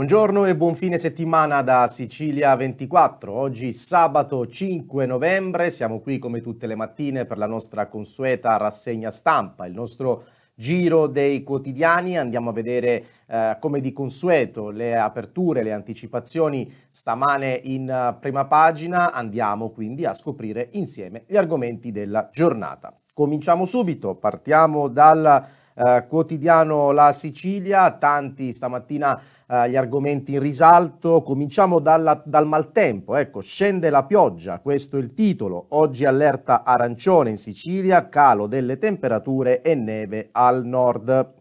Buongiorno e buon fine settimana da Sicilia 24. Oggi sabato 5 novembre siamo qui come tutte le mattine per la nostra consueta rassegna stampa, il nostro giro dei quotidiani. Andiamo a vedere eh, come di consueto le aperture, le anticipazioni stamane in eh, prima pagina. Andiamo quindi a scoprire insieme gli argomenti della giornata. Cominciamo subito, partiamo dal eh, quotidiano La Sicilia, tanti stamattina gli argomenti in risalto. Cominciamo dalla, dal maltempo, ecco, scende la pioggia, questo è il titolo. Oggi allerta arancione in Sicilia, calo delle temperature e neve al nord.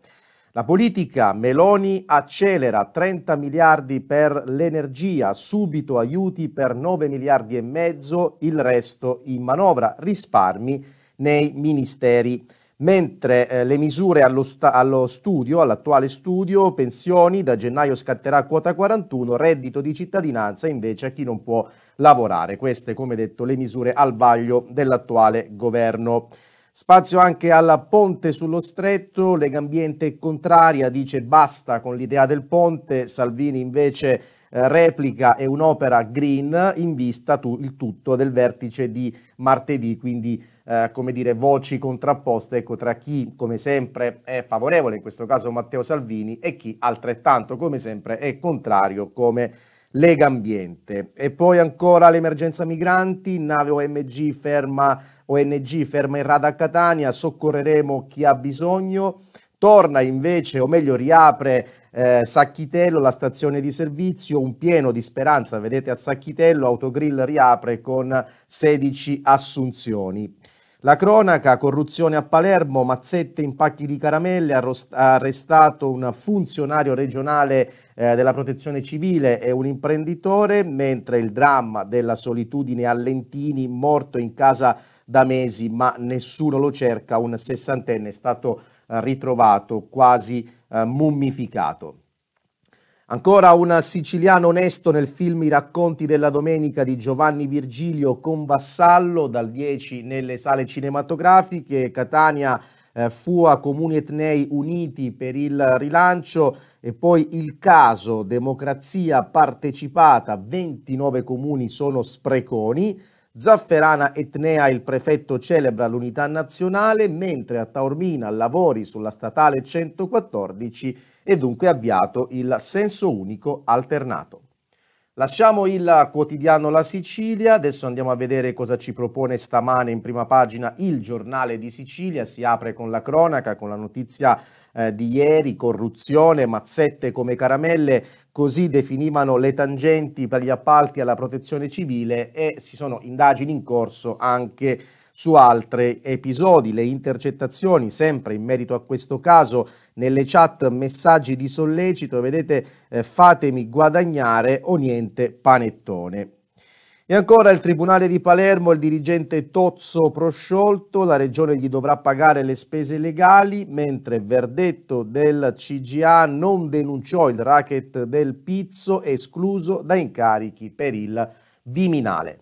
La politica Meloni accelera 30 miliardi per l'energia, subito aiuti per 9 miliardi e mezzo, il resto in manovra, risparmi nei ministeri mentre eh, le misure allo, allo studio, all'attuale studio, pensioni da gennaio scatterà quota 41, reddito di cittadinanza invece a chi non può lavorare. Queste, come detto, le misure al vaglio dell'attuale governo. Spazio anche al ponte sullo stretto, Legambiente contraria, dice basta con l'idea del ponte, Salvini invece eh, replica e un'opera green in vista tu, il tutto del vertice di martedì, quindi eh, come dire voci contrapposte ecco, tra chi come sempre è favorevole, in questo caso Matteo Salvini, e chi altrettanto come sempre è contrario come Lega Ambiente. E poi ancora l'emergenza migranti, nave OMG ferma, ONG ferma in rada a Catania, soccorreremo chi ha bisogno. Torna invece, o meglio riapre eh, Sacchitello, la stazione di servizio, un pieno di speranza, vedete a Sacchitello Autogrill riapre con 16 assunzioni. La cronaca, corruzione a Palermo, mazzette in pacchi di caramelle, ha arrestato un funzionario regionale eh, della protezione civile e un imprenditore, mentre il dramma della solitudine a Lentini, morto in casa da mesi ma nessuno lo cerca, un sessantenne è stato ritrovato quasi eh, mummificato. Ancora un siciliano onesto nel film I racconti della domenica di Giovanni Virgilio con Vassallo dal 10 nelle sale cinematografiche, Catania eh, a Comuni Etnei Uniti per il rilancio e poi il caso democrazia partecipata, 29 comuni sono spreconi, Zafferana Etnea il prefetto celebra l'unità nazionale, mentre a Taormina lavori sulla statale 114 è dunque avviato il senso unico alternato. Lasciamo il quotidiano La Sicilia, adesso andiamo a vedere cosa ci propone stamane in prima pagina il giornale di Sicilia, si apre con la cronaca, con la notizia eh, di ieri, corruzione, mazzette come caramelle, così definivano le tangenti per gli appalti alla protezione civile e si sono indagini in corso anche su altri episodi. Le intercettazioni, sempre in merito a questo caso, nelle chat messaggi di sollecito, vedete eh, fatemi guadagnare o niente panettone. E ancora il Tribunale di Palermo, il dirigente Tozzo prosciolto, la Regione gli dovrà pagare le spese legali, mentre verdetto del CGA non denunciò il racket del Pizzo, escluso da incarichi per il Viminale.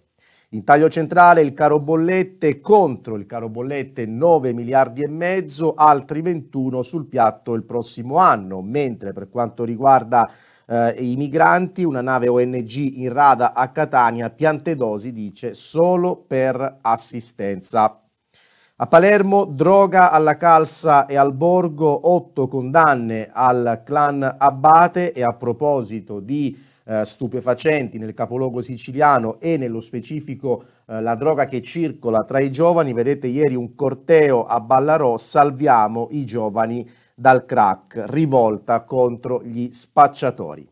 In taglio centrale il caro bollette contro il caro bollette 9 miliardi e mezzo, altri 21 sul piatto il prossimo anno, mentre per quanto riguarda eh, i migranti, una nave ONG in rada a Catania, piante dosi, dice solo per assistenza. A Palermo droga alla calza e al borgo, otto condanne al clan Abbate e a proposito di eh, stupefacenti nel capoluogo siciliano e nello specifico eh, la droga che circola tra i giovani, vedete ieri un corteo a Ballarò, salviamo i giovani dal crack, rivolta contro gli spacciatori.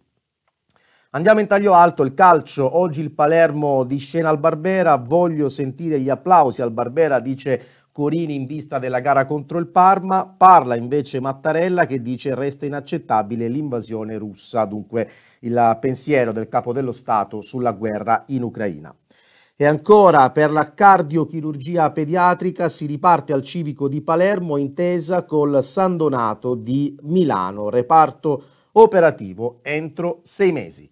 Andiamo in taglio alto, il calcio, oggi il Palermo di scena al Barbera, voglio sentire gli applausi al Barbera, dice Corini in vista della gara contro il Parma, parla invece Mattarella che dice resta inaccettabile l'invasione russa, dunque il pensiero del capo dello Stato sulla guerra in Ucraina. E ancora per la cardiochirurgia pediatrica si riparte al civico di Palermo intesa col San Donato di Milano, reparto operativo entro sei mesi.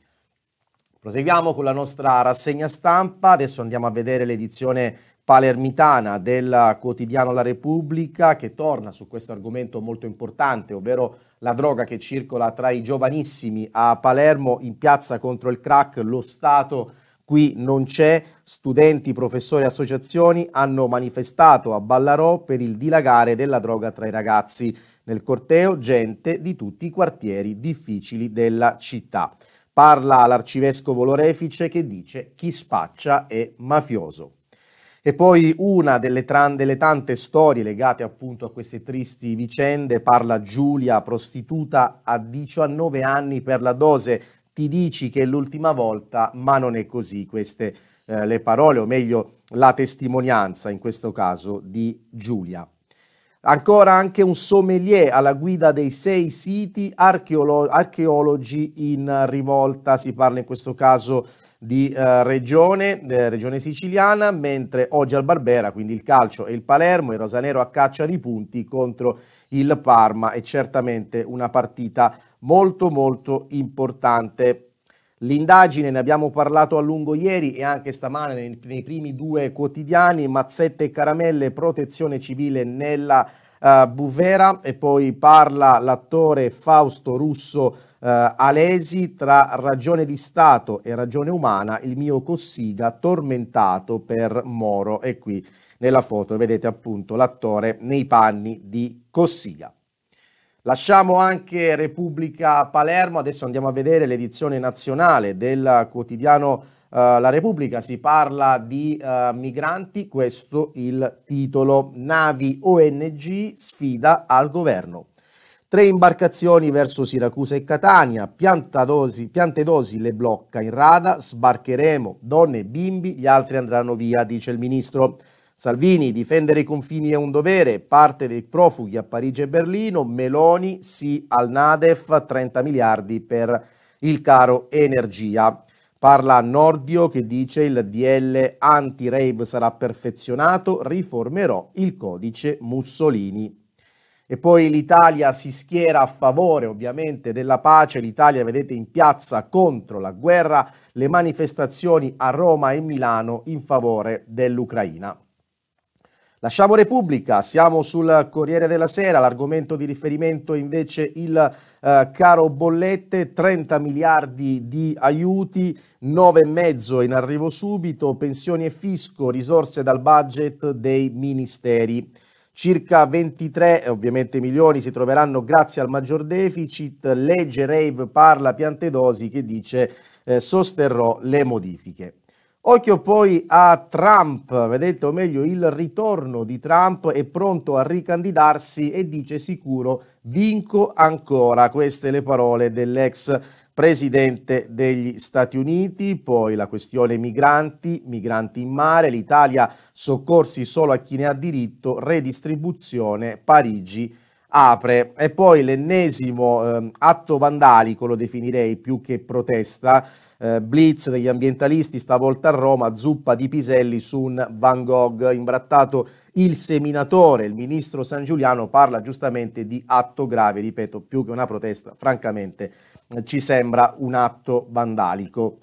Proseguiamo con la nostra rassegna stampa, adesso andiamo a vedere l'edizione palermitana del quotidiano La Repubblica che torna su questo argomento molto importante, ovvero la droga che circola tra i giovanissimi a Palermo in piazza contro il crack, lo Stato Qui non c'è, studenti, professori associazioni hanno manifestato a Ballarò per il dilagare della droga tra i ragazzi. Nel corteo gente di tutti i quartieri difficili della città. Parla l'arcivescovo Lorefice che dice chi spaccia è mafioso. E poi una delle, delle, tante storie legate appunto a queste tristi vicende, parla Giulia, prostituta a 19 anni per la dose ti dici che è l'ultima volta, ma non è così. Queste eh, le parole, o meglio la testimonianza in questo caso di Giulia. Ancora anche un sommelier alla guida dei sei siti archeolo archeologi in rivolta, si parla in questo caso di eh, regione, eh, regione siciliana, mentre oggi al Barbera, quindi il calcio e il Palermo, il Rosanero a caccia di punti contro il Parma. È certamente una partita molto molto importante. L'indagine, ne abbiamo parlato a lungo ieri e anche stamane nei, nei primi due quotidiani, mazzette e caramelle, protezione civile nella uh, buvera e poi parla l'attore Fausto Russo Uh, Alesi tra ragione di Stato e ragione umana, il mio Cossiga tormentato per Moro. E qui nella foto vedete appunto l'attore nei panni di Cossiga. Lasciamo anche Repubblica Palermo, adesso andiamo a vedere l'edizione nazionale del quotidiano Uh, la Repubblica si parla di uh, migranti, questo il titolo. Navi ONG sfida al governo. Tre imbarcazioni verso Siracusa e Catania, Piantadosi, Piantedosi le blocca in rada, sbarcheremo donne e bimbi, gli altri andranno via, dice il ministro. Salvini, difendere i confini è un dovere, parte dei profughi a Parigi e Berlino, Meloni sì al Nadef, 30 miliardi per il caro energia. Parla Nordio che dice il DL anti-rave sarà perfezionato, riformerò il codice Mussolini. E poi l'Italia si schiera a favore ovviamente della pace, l'Italia vedete in piazza contro la guerra, le manifestazioni a Roma e Milano in favore dell'Ucraina. Lasciamo Repubblica, siamo sul Corriere della Sera, l'argomento di riferimento invece il eh, caro bollette, 30 miliardi di aiuti, 9,5 in arrivo subito, pensioni e fisco, risorse dal budget dei ministeri. Circa 23 ovviamente milioni si troveranno grazie al maggior deficit, legge Rave parla Piantedosi che dice eh, sosterrò le modifiche. Occhio poi a Trump, vedete o meglio il ritorno di Trump è pronto a ricandidarsi e dice sicuro vinco ancora, queste le parole dell'ex presidente degli Stati Uniti, poi la questione migranti, migranti in mare, l'Italia soccorsi solo a chi ne ha diritto, redistribuzione, Parigi apre e poi l'ennesimo eh, atto vandalico, lo definirei più che protesta, eh, blitz degli ambientalisti, stavolta a Roma, zuppa di piselli su un Van Gogh imbrattato il seminatore, il ministro San Giuliano parla giustamente di atto grave, ripeto, più che una protesta, francamente eh, ci sembra un atto vandalico.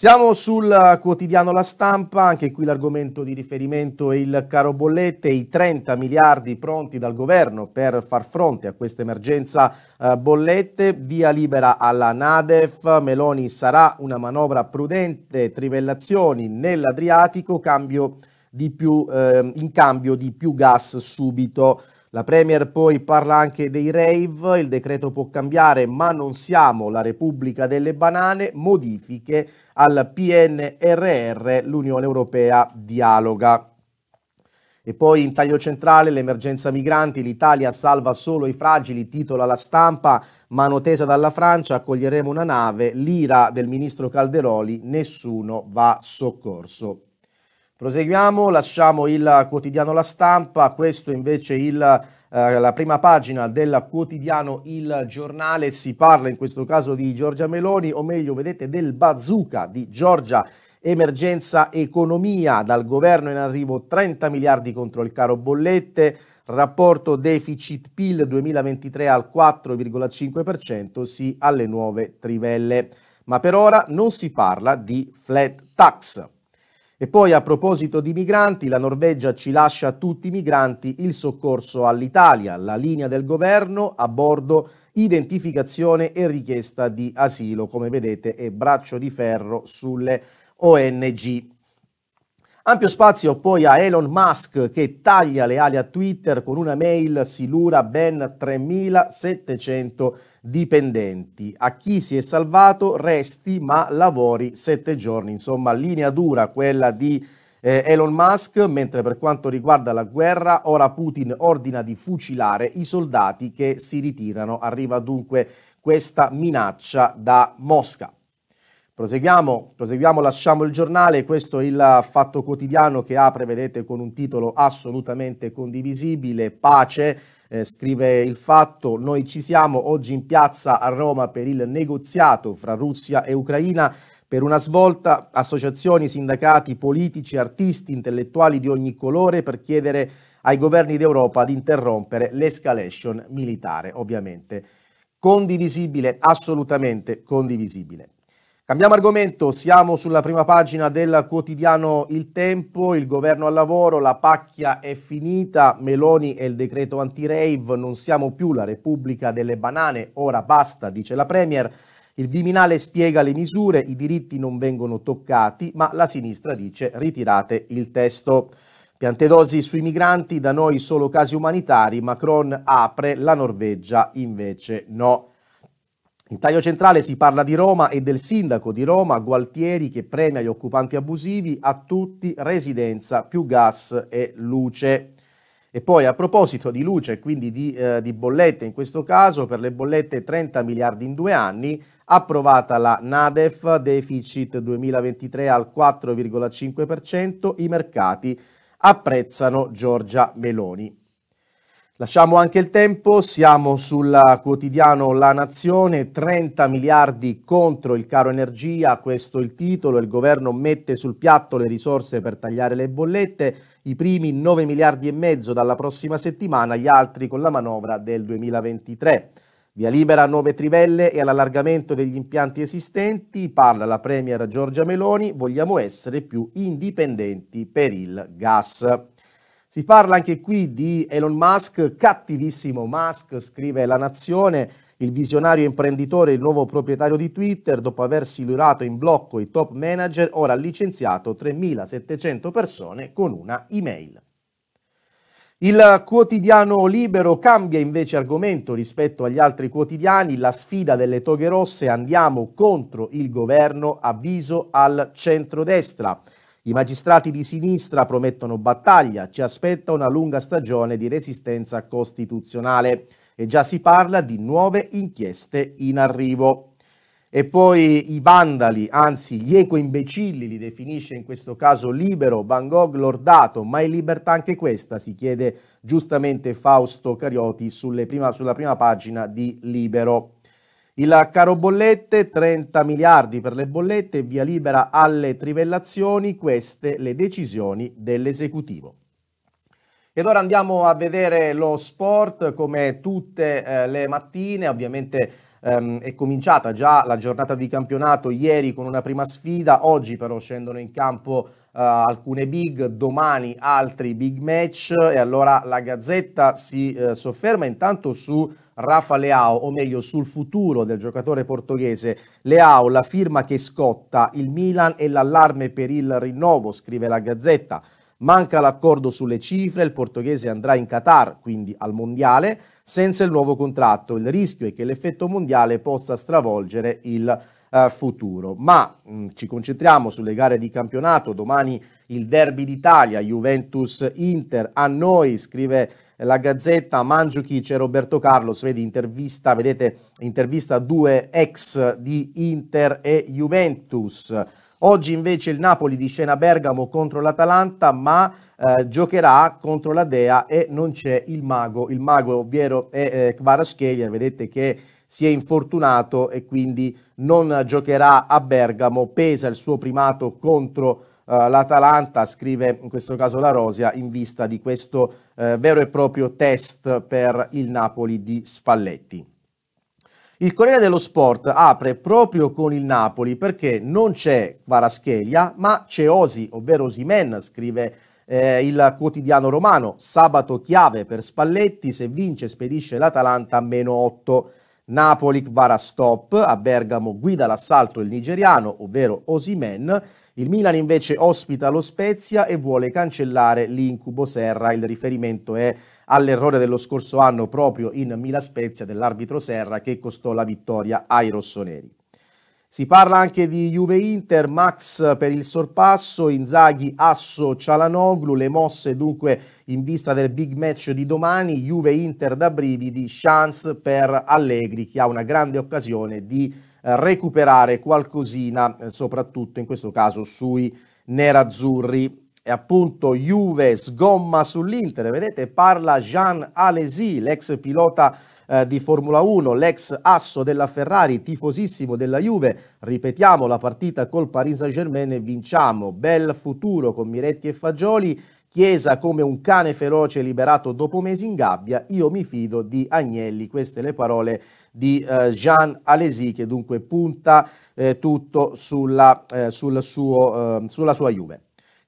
Siamo sul quotidiano La Stampa, anche qui l'argomento di riferimento è il caro bollette, i 30 miliardi pronti dal governo per far fronte a questa emergenza eh, bollette, via libera alla Nadef, Meloni sarà una manovra prudente, trivellazioni nell'Adriatico, cambio di più, eh, in cambio di più gas subito. La Premier poi parla anche dei rave, il decreto può cambiare ma non siamo la Repubblica delle banane, modifiche al PNRR, l'Unione Europea dialoga. E poi in taglio centrale l'emergenza migranti, l'Italia salva solo i fragili, titola la stampa, mano tesa dalla Francia, accoglieremo una nave, l'ira del ministro Calderoli, nessuno va soccorso. Proseguiamo, lasciamo il quotidiano La Stampa, questo invece è eh, la prima pagina del quotidiano Il Giornale, si parla in questo caso di Giorgia Meloni, o meglio vedete del bazooka di Giorgia emergenza economia, dal governo in arrivo 30 miliardi contro il caro bollette, rapporto deficit PIL 2023 al 4,5% sì alle nuove trivelle. Ma per ora non si parla di flat tax. E poi a proposito di migranti, la Norvegia ci lascia a tutti i migranti il soccorso all'Italia, la linea del governo a bordo identificazione e richiesta di asilo, come vedete è braccio di ferro sulle ONG. Ampio spazio poi a Elon Musk che taglia le ali a Twitter con una mail silura ben 3.700 dipendenti. A chi si è salvato resti ma lavori sette giorni. Insomma, linea dura quella di eh, Elon Musk, mentre per quanto riguarda la guerra, ora Putin ordina di fucilare i soldati che si ritirano. Arriva dunque questa minaccia da Mosca. Proseguiamo, proseguiamo, lasciamo il giornale, questo è il fatto quotidiano che apre, vedete, con un titolo assolutamente condivisibile, pace, eh, scrive il fatto, noi ci siamo oggi in piazza a Roma per il negoziato fra Russia e Ucraina, per una svolta associazioni, sindacati, politici, artisti, intellettuali di ogni colore per chiedere ai governi d'Europa di interrompere l'escalation militare, ovviamente. Condivisibile, assolutamente condivisibile. Cambiamo argomento, siamo sulla prima pagina del quotidiano Il Tempo, il governo al lavoro, la pacchia è finita, Meloni e il decreto anti-rave, non siamo più la Repubblica delle banane, ora basta, dice la Premier. Il Viminale spiega le misure, i diritti non vengono toccati, ma la sinistra dice ritirate il testo. Piante dosi sui migranti, da noi solo casi umanitari, Macron apre, la Norvegia invece no. In taglio centrale si parla di Roma e del sindaco di Roma, Gualtieri, che premia gli occupanti abusivi, a tutti residenza più gas e luce. E poi a proposito di luce e quindi di, eh, di, bollette, in questo caso per le bollette 30 miliardi in due anni, approvata la NADEF, deficit 2023 al 4,5%, i mercati apprezzano Giorgia Meloni. Lasciamo anche il tempo, siamo sul quotidiano La Nazione, 30 miliardi contro il caro energia, questo è il titolo, il governo mette sul piatto le risorse per tagliare le bollette, i primi 9 miliardi e mezzo dalla prossima settimana, gli altri con la manovra del 2023. Via libera a nuove trivelle e all'allargamento degli impianti esistenti, parla la Premier Giorgia Meloni, vogliamo essere più indipendenti per il gas. Si parla anche qui di Elon Musk, cattivissimo Musk, scrive La Nazione, il visionario imprenditore, il nuovo proprietario di Twitter, dopo aver silurato in blocco i top manager, ora ha licenziato 3.700 persone con una email. Il quotidiano libero cambia invece argomento rispetto agli altri quotidiani, la sfida delle toghe rosse, andiamo contro il governo, avviso al centrodestra. destra i magistrati di sinistra promettono battaglia, ci aspetta una lunga stagione di resistenza costituzionale e già si parla di nuove inchieste in arrivo. E poi i vandali, anzi gli eco-imbecilli, li definisce in questo caso libero, Van Gogh lordato, ma è libertà anche questa, si chiede giustamente Fausto Carioti prima, sulla prima pagina di Libero. Il caro bollette 30 miliardi per le bollette, via libera alle trivellazioni, queste le decisioni dell'esecutivo. Ed ora andiamo a vedere lo sport come tutte eh, le mattine, ovviamente ehm, è cominciata già la giornata di campionato ieri con una prima sfida, oggi però scendono in campo eh, alcune big, domani altri big match e allora la Gazzetta si eh, sofferma intanto su Rafa Leao, o meglio sul futuro del giocatore portoghese. Leao, la firma che scotta, il Milan e l'allarme per il rinnovo, scrive la Gazzetta. Manca l'accordo sulle cifre, il portoghese andrà in Qatar, quindi al Mondiale, senza il nuovo contratto. Il rischio è che l'effetto mondiale possa stravolgere il eh, futuro. Ma mh, mm, ci concentriamo sulle gare di campionato. Domani il derby d'Italia, Juventus-Inter. A noi, scrive eh, la Gazzetta, Mangiukic e Roberto Carlos, vedi intervista, vedete intervista due ex di Inter e Juventus. Oggi invece il Napoli di scena Bergamo contro l'Atalanta, ma eh, giocherà contro la Dea e non c'è il mago. Il mago ovvero è eh, Kvaratskhelia, vedete che si è infortunato e quindi non giocherà a Bergamo, pesa il suo primato contro eh, l'Atalanta, scrive in questo caso la Rosia, in vista di questo eh, vero e proprio test per il Napoli di Spalletti. Il Corriere dello Sport apre proprio con il Napoli perché non c'è Varascheglia, ma c'è Osi, ovvero Osimen, scrive eh, il quotidiano romano. Sabato chiave per Spalletti, se vince spedisce l'Atalanta a meno 8. Napoli vara stop, a Bergamo guida l'assalto il nigeriano, ovvero Osimen, il Milan invece ospita lo Spezia e vuole cancellare l'incubo Serra. Il riferimento è all'errore dello scorso anno proprio in Mila Spezia dell'arbitro Serra che costò la vittoria ai rossoneri. Si parla anche di Juve-Inter, Max per il sorpasso, Inzaghi, Asso, Cialanoglu, le mosse dunque in vista del big match di domani, Juve-Inter da brividi, chance per Allegri che ha una grande occasione di eh, recuperare qualcosina, eh, soprattutto in questo caso sui nerazzurri. E appunto Juve sgomma sull'Inter, vedete, parla Jean Alesi, l'ex pilota eh, di Formula 1, l'ex asso della Ferrari, tifosissimo della Juve. Ripetiamo la partita col Paris Saint-Germain, e vinciamo, bel futuro con Miretti e Fagioli. Chiesa come un cane feroce liberato dopo mesi in gabbia, io mi fido di Agnelli. Queste le parole di eh, Jean Alesi che dunque punta eh, tutto sulla, eh, sul suo, ehm, sulla sua Juve.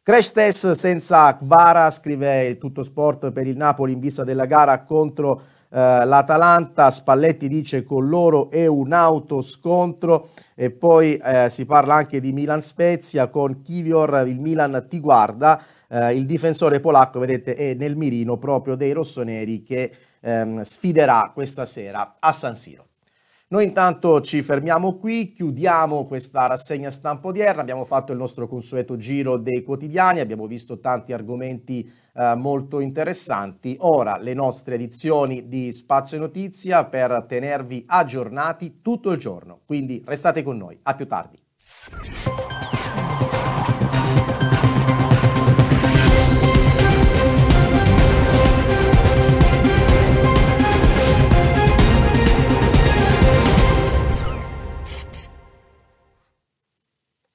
Crash test senza Kvara, scrive tutto sport per il Napoli in vista della gara contro eh, l'Atalanta, Spalletti dice con loro è un autoscontro e poi eh, si parla anche di Milan Spezia con Kivior, il Milan ti guarda, eh, il difensore polacco vedete è nel mirino proprio dei rossoneri che ehm, sfiderà questa sera a San Siro. Noi intanto ci fermiamo qui, chiudiamo questa rassegna stampa odierna, abbiamo fatto il nostro consueto giro dei quotidiani, abbiamo visto tanti argomenti eh, molto interessanti. Ora le nostre edizioni di Spazio e Notizia per tenervi aggiornati tutto il giorno, quindi restate con noi, a più tardi.